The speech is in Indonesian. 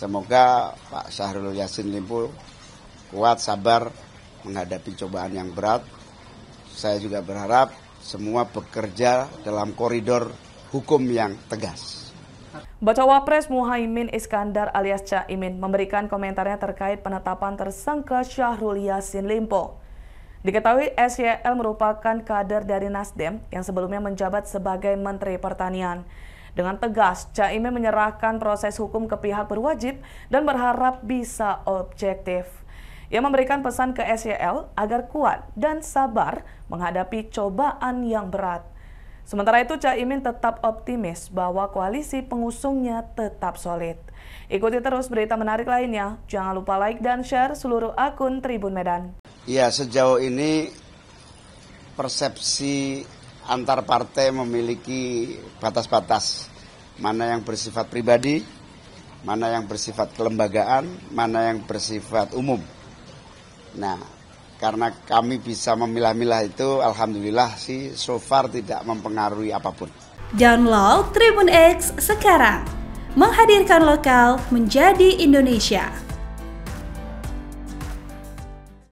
Semoga Pak Syahrul Yasin Limpo kuat, sabar menghadapi cobaan yang berat. Saya juga berharap semua bekerja dalam koridor hukum yang tegas. Baca Wapres Muhaimin Iskandar alias Caimin memberikan komentarnya terkait penetapan tersangka Syahrul Yasin Limpo. Diketahui SYL merupakan kader dari Nasdem yang sebelumnya menjabat sebagai Menteri Pertanian. Dengan tegas, Caimin menyerahkan proses hukum ke pihak berwajib dan berharap bisa objektif. Ia memberikan pesan ke sel agar kuat dan sabar menghadapi cobaan yang berat. Sementara itu, Caimin tetap optimis bahwa koalisi pengusungnya tetap solid. Ikuti terus berita menarik lainnya. Jangan lupa like dan share seluruh akun Tribun Medan. Ya, sejauh ini persepsi antar partai memiliki batas-batas mana yang bersifat pribadi, mana yang bersifat kelembagaan, mana yang bersifat umum. Nah, karena kami bisa memilah-milah itu, alhamdulillah sih so far tidak mempengaruhi apapun. Download Tribun X sekarang, menghadirkan lokal menjadi Indonesia.